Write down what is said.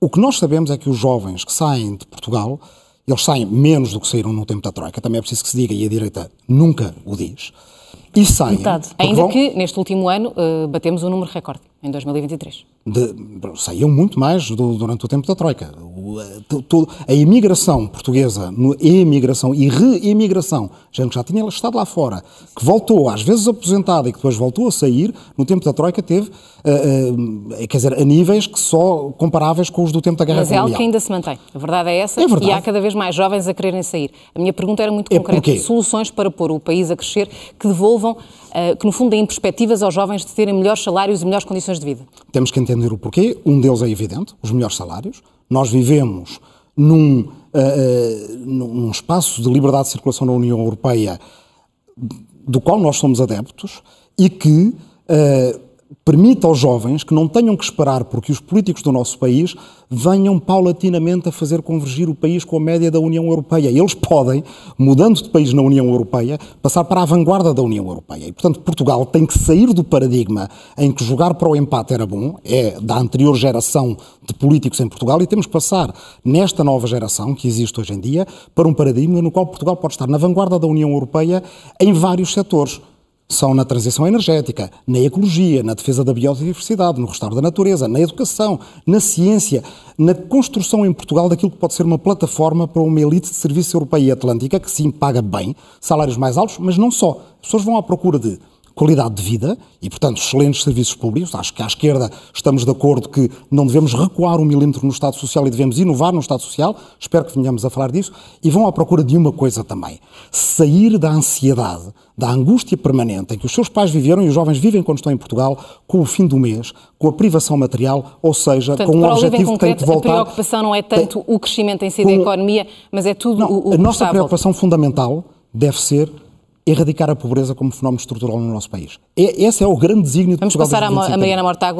O que nós sabemos é que os jovens que saem de Portugal, eles saem menos do que saíram no tempo da Troika, também é preciso que se diga, e a direita nunca o diz, e saem Metade. Ainda vão... que neste último ano uh, batemos um número recorde, em 2023. De, saíam muito mais do, durante o tempo da Troika. O, a, eh, todo, a imigração portuguesa, no, a imigração e reemigração, gente que já tinha estado lá fora, que voltou, às vezes aposentada e que depois voltou a sair, no tempo da Troika teve, uh, uh, quer dizer, a níveis que só comparáveis com os do tempo da Guerra Mas Mas é algo que ainda se mantém. A verdade é essa. É verdade. E há cada vez mais jovens a quererem sair. A minha pergunta era muito é concreta. É Soluções para pôr o país a crescer que devolvam levam, eh, que no fundo deem perspectivas aos jovens de terem melhores salários e melhores condições de vida? Temos que entender o porquê. Um deles é evidente, os melhores salários. Nós vivemos num, uh, num espaço de liberdade de circulação na União Europeia do qual nós somos adeptos e que uh, permita aos jovens que não tenham que esperar porque os políticos do nosso país venham paulatinamente a fazer convergir o país com a média da União Europeia. Eles podem, mudando de país na União Europeia, passar para a vanguarda da União Europeia. E, portanto, Portugal tem que sair do paradigma em que jogar para o empate era bom, é da anterior geração de políticos em Portugal, e temos que passar nesta nova geração que existe hoje em dia para um paradigma no qual Portugal pode estar na vanguarda da União Europeia em vários setores são na transição energética, na ecologia, na defesa da biodiversidade, no restauro da natureza, na educação, na ciência, na construção em Portugal daquilo que pode ser uma plataforma para uma elite de serviço europeia e atlântica que sim paga bem, salários mais altos, mas não só. As pessoas vão à procura de qualidade de vida e, portanto, excelentes serviços públicos. Acho que à esquerda estamos de acordo que não devemos recuar um milímetro no Estado Social e devemos inovar no Estado Social. Espero que venhamos a falar disso. E vão à procura de uma coisa também: sair da ansiedade, da angústia permanente em que os seus pais viveram e os jovens vivem quando estão em Portugal, com o fim do mês, com a privação material, ou seja, portanto, com um objetivo concreto, que tem que voltar. A preocupação não é tanto tem, o crescimento em si da economia, mas é tudo não, o, o. A nossa preocupação fundamental deve ser erradicar a pobreza como fenómeno estrutural no nosso país. E, é, esse é o grande desígnio de Vamos Portugal. Vamos passar a, a Mariana Mortágua.